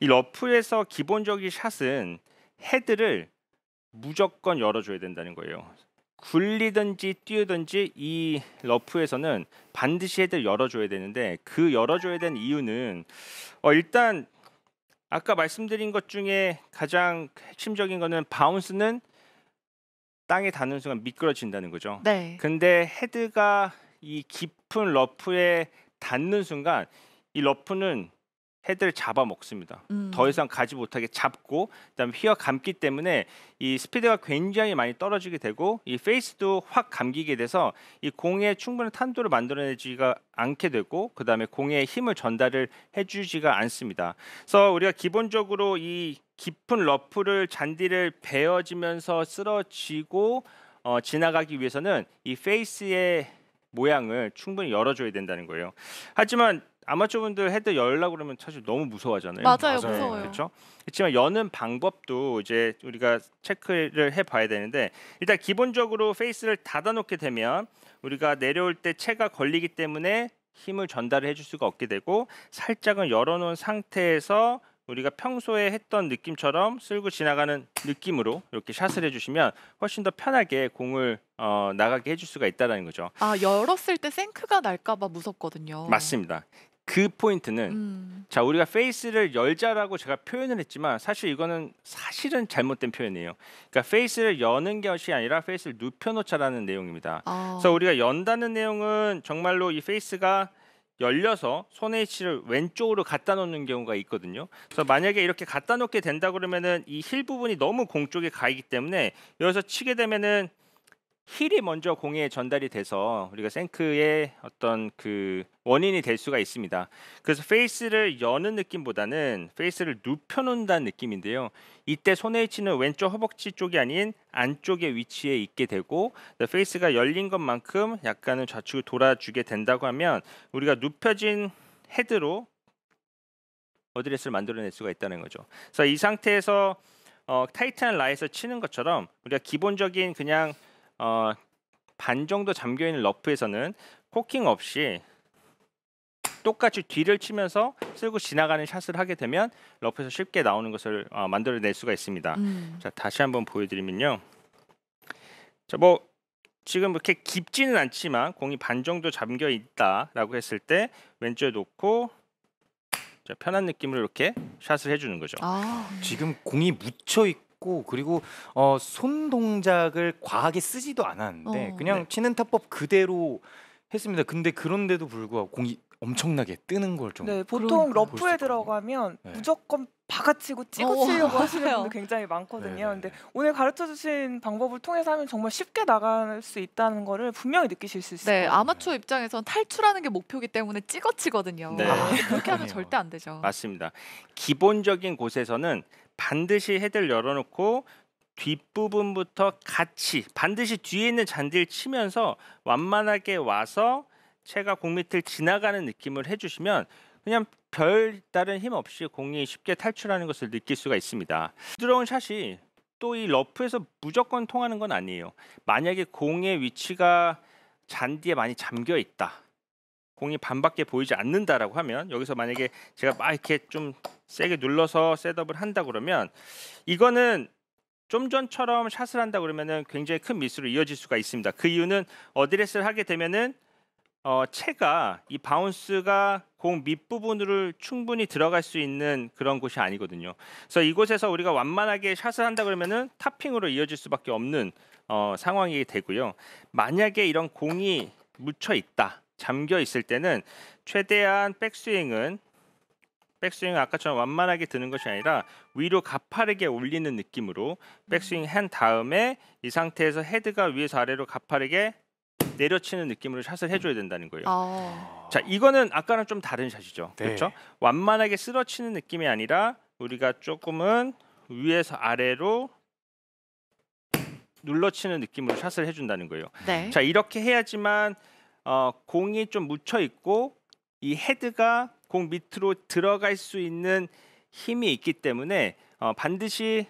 이 러프에서 기본적인 샷은 헤드를 무조건 열어줘야 된다는 거예요. 굴리든지 뛰든지 이 러프에서는 반드시 헤드를 열어줘야 되는데 그 열어줘야 된 이유는 어 일단 아까 말씀드린 것 중에 가장 핵심적인 거는 바운스는 땅에 닿는 순간 미끄러진다는 거죠. 네. 근데 헤드가 이 깊은 러프에 닿는 순간 이 러프는 헤드를 잡아 먹습니다. 음. 더 이상 가지 못하게 잡고 그다음 휘어 감기 때문에 이 스피드가 굉장히 많이 떨어지게 되고 이 페이스도 확 감기게 돼서 이 공에 충분한 탄도를 만들어내지가 않게 되고 그다음에 공에 힘을 전달을 해주지가 않습니다. 그래서 우리가 기본적으로 이 깊은 러프를 잔디를 베어지면서 쓰러지고 어, 지나가기 위해서는 이 페이스의 모양을 충분히 열어줘야 된다는 거예요. 하지만 아마추어분들 헤드 열라 그러면 사실 너무 무서워하잖아요. 맞아요, 맞아요. 네. 무서워요. 그렇죠. 그렇지만 여는 방법도 이제 우리가 체크를 해봐야 되는데 일단 기본적으로 페이스를 닫아놓게 되면 우리가 내려올 때 체가 걸리기 때문에 힘을 전달을 해줄 수가 없게 되고 살짝은 열어놓은 상태에서 우리가 평소에 했던 느낌처럼 쓸고 지나가는 느낌으로 이렇게 샷을 해주시면 훨씬 더 편하게 공을 어, 나가게 해줄 수가 있다는 거죠. 아 열었을 때 생크가 날까봐 무섭거든요. 맞습니다. 그 포인트는 음. 자 우리가 페이스를 열자라고 제가 표현을 했지만 사실 이거는 사실은 잘못된 표현이에요. 그러니까 페이스를 여는 것이 아니라 페이스를 눕혀놓자라는 내용입니다. 어. 그래서 우리가 연다는 내용은 정말로 이 페이스가 열려서 손의 위치를 왼쪽으로 갖다 놓는 경우가 있거든요. 그래서 만약에 이렇게 갖다 놓게 된다 그러면은 이 힐 부분이 너무 공 쪽에 가기 있 때문에 여기서 치게 되면은 힐이 먼저 공에 전달이 돼서 우리가 생크의 어떤 그 원인이 될 수가 있습니다. 그래서 페이스를 여는 느낌보다는 페이스를 눕혀놓는다는 느낌인데요. 이때 손에 위치는 왼쪽 허벅지 쪽이 아닌 안쪽의 위치에 있게 되고 페이스가 열린 것만큼 약간은 좌측을 돌아주게 된다고 하면 우리가 눕혀진 헤드로 어드레스를 만들어낼 수가 있다는 거죠. 그래서 이 상태에서 어, 타이트한 라에서 치는 것처럼 우리가 기본적인 그냥 어, 반 정도 잠겨 있는 러프에서는 코킹 없이 똑같이 뒤를 치면서 쓸고 지나가는 샷을 하게 되면 러프에서 쉽게 나오는 것을 어, 만들어낼 수가 있습니다. 음. 자 다시 한번 보여드리면요. 자 뭐 지금 이렇게 깊지는 않지만 공이 반 정도 잠겨 있다라고 했을 때 왼쪽에 놓고 자, 편한 느낌으로 이렇게 샷을 해주는 거죠. 아. 지금 공이 묻혀 있고 쉽고 그리고 어, 손 동작을 과하게 쓰지도 않았는데 어. 그냥 네. 치는 타법 그대로 했습니다. 근데 그런데도 불구하고 공이 엄청나게 뜨는 걸좀 네, 보통 러프에 들어가면 네. 무조건 바가치고 찍어치려고 어, 하시는 분들 굉장히 많거든요. 네네. 네, 근데 네. 오늘 가르쳐 주신 방법을 통해서 하면 정말 쉽게 나갈 수 있다는 거를 분명히 느끼실 수 있어요. 네, 아마추어 입장에선 탈출하는 게 목표이기 때문에 찍어치거든요. 네. 아, 그렇게 하면 절대 안 되죠. 맞습니다. 기본적인 곳에서는 반드시 헤드를 열어놓고 뒷부분부터 같이 반드시 뒤에 있는 잔디를 치면서 완만하게 와서 채가 공 밑을 지나가는 느낌을 해주시면 그냥 별다른 힘 없이 공이 쉽게 탈출하는 것을 느낄 수가 있습니다. 부드러운 샷이 또 이 러프에서 무조건 통하는 건 아니에요. 만약에 공의 위치가 잔디에 많이 잠겨 있다. 공이 반밖에 보이지 않는다라고 하면 여기서 만약에 제가 막 이렇게 좀 세게 눌러서 셋업을 한다 그러면 이거는 좀 전처럼 샷을 한다 그러면은 굉장히 큰 미스로 이어질 수가 있습니다. 그 이유는 어드레스를 하게 되면은 어, 채가 이 바운스가 공 밑부분으로 충분히 들어갈 수 있는 그런 곳이 아니거든요. 그래서 이곳에서 우리가 완만하게 샷을 한다 그러면은 탑핑으로 이어질 수밖에 없는 어, 상황이 되고요. 만약에 이런 공이 묻혀 있다, 잠겨 있을 때는 최대한 백스윙은 백스윙 아까처럼 완만하게 드는 것이 아니라 위로 가파르게 올리는 느낌으로 백스윙 한 다음에 이 상태에서 헤드가 위에서 아래로 가파르게 내려치는 느낌으로 샷을 해줘야 된다는 거예요. 아. 자, 이거는 아까는좀 다른 샷이죠. 네. 그렇죠? 완만하게 쓰러치는 느낌이 아니라 우리가 조금은 위에서 아래로 눌러치는 느낌으로 샷을 해준다는 거예요. 네. 자, 이렇게 해야지만 어, 공이 좀 묻혀 있고 이 헤드가 공 밑으로 들어갈 수 있는 힘이 있기 때문에 어, 반드시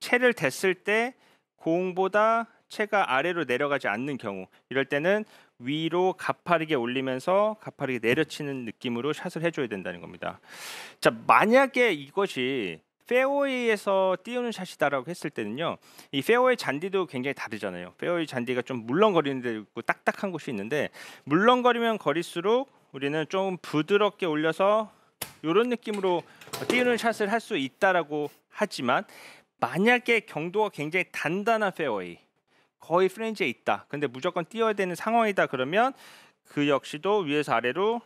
채를 댔을 때 공보다 체가 아래로 내려가지 않는 경우 이럴 때는 위로 가파르게 올리면서 가파르게 내려치는 느낌으로 샷을 해줘야 된다는 겁니다. 자 만약에 이것이 페어웨이에서 띄우는 샷이다라고 했을 때는요. 이 페어웨이 잔디도 굉장히 다르잖아요. 페어웨이 잔디가 좀 물렁거리는 데 있고 딱딱한 곳이 있는데 물렁거리면 거릴수록 우리는 좀 부드럽게 올려서 이런 느낌으로 띄우는 샷을 할 수 있다라고 하지만 만약에 경도가 굉장히 단단한 페어웨이 거의 프렌즈에 있다. 근데 무조건 뛰어야 되는 상황이다. 그러면 그 역시도 위에서 아래로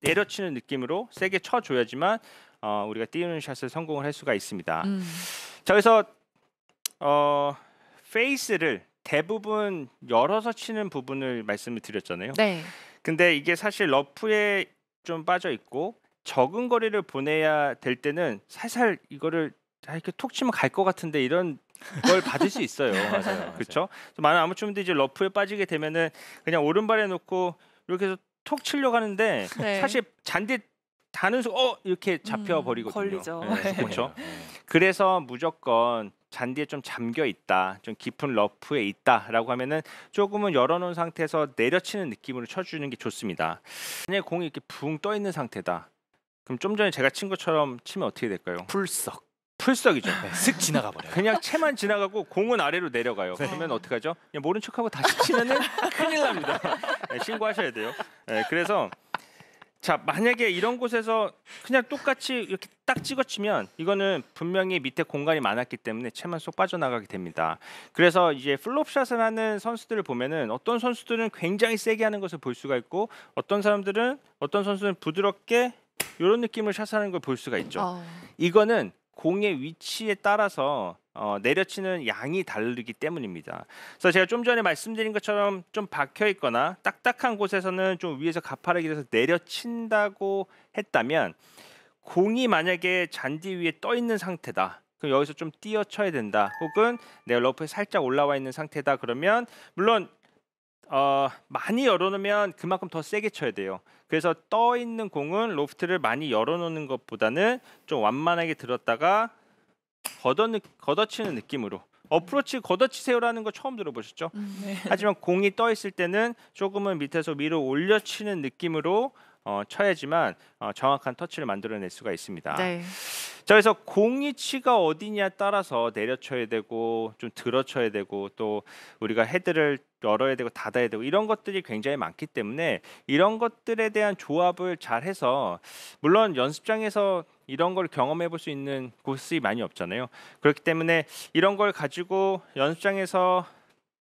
내려치는 느낌으로 세게 쳐줘야지만 어, 우리가 띄우는 샷을 성공을 할 수가 있습니다. 음. 자 그래서 어, 페이스를 대부분 열어서 치는 부분을 말씀을 드렸잖아요. 네. 근데 이게 사실 러프에 좀 빠져 있고 적은 거리를 보내야 될 때는 살살 이거를 이렇게 톡 치면 갈 것 같은데 이런 그걸 받을 수 있어요. 네, 맞아요. 그렇죠? 많은 아무추운데 이제 러프에 빠지게 되면은 그냥 오른발에 놓고 이렇게 해서 톡 치려고 하는데 네. 사실 잔디 다는 수어 이렇게 잡혀 버리거든요. 음, 네 그렇죠? 네, 그렇죠. 그래서 무조건 잔디에 좀 잠겨 있다, 좀 깊은 러프에 있다라고 하면은 조금은 열어놓은 상태에서 내려치는 느낌으로 쳐주는 게 좋습니다. 만약 공이 이렇게 붕 떠 있는 상태다, 그럼 좀 전에 제가 친 것처럼 치면 어떻게 될까요? 풀썩. 풀썩이죠. 네. 슥 지나가 버려요. 그냥 채만 지나가고 공은 아래로 내려가요. 네. 그러면 어떡 하죠? 그냥 모른 척하고 다시 치면은 큰일 납니다. 네, 신고하셔야 돼요. 네, 그래서 자 만약에 이런 곳에서 그냥 똑같이 이렇게 딱 찍어치면 이거는 분명히 밑에 공간이 많았기 때문에 채만 쏙 빠져나가게 됩니다. 그래서 이제 플롭샷을 하는 선수들을 보면은 어떤 선수들은 굉장히 세게 하는 것을 볼 수가 있고 어떤 사람들은 어떤 선수는 부드럽게 이런 느낌을 샷하는 걸 볼 수가 있죠. 어... 이거는 공의 위치에 따라서 어, 내려치는 양이 다르기 때문입니다. 그래서 제가 좀 전에 말씀드린 것처럼 좀 박혀 있거나 딱딱한 곳에서는 좀 위에서 가파르게 돼서 내려친다고 했다면 공이 만약에 잔디 위에 떠 있는 상태다. 그럼 여기서 좀 뛰어쳐야 된다. 혹은 내 러프에 살짝 올라와 있는 상태다. 그러면 물론 어, 많이 열어놓으면 그만큼 더 세게 쳐야 돼요. 그래서 떠 있는 공은 로프트를 많이 열어놓는 것보다는 좀 완만하게 들었다가 걷어, 걷어치는 느낌으로 어프로치 걷어치세요라는 거 처음 들어보셨죠? 음, 네. 하지만 공이 떠 있을 때는 조금은 밑에서 위로 올려치는 느낌으로 어, 쳐야지만 어, 정확한 터치를 만들어낼 수가 있습니다. 네. 자, 그래서 공 위치가 어디냐 따라서 내려쳐야 되고 좀 들어쳐야 되고 또 우리가 헤드를 열어야 되고 닫아야 되고 이런 것들이 굉장히 많기 때문에 이런 것들에 대한 조합을 잘 해서 물론 연습장에서 이런 걸 경험해 볼 수 있는 곳이 많이 없잖아요. 그렇기 때문에 이런 걸 가지고 연습장에서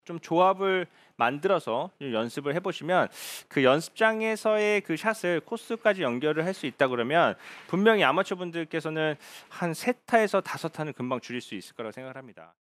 좀 조합을 만들어서 연습을 해보시면 그 연습장에서의 그 샷을 코스까지 연결을 할 수 있다 그러면 분명히 아마추어 분들께서는 한 세 타에서 다섯 타는 금방 줄일 수 있을 거라고 생각 합니다.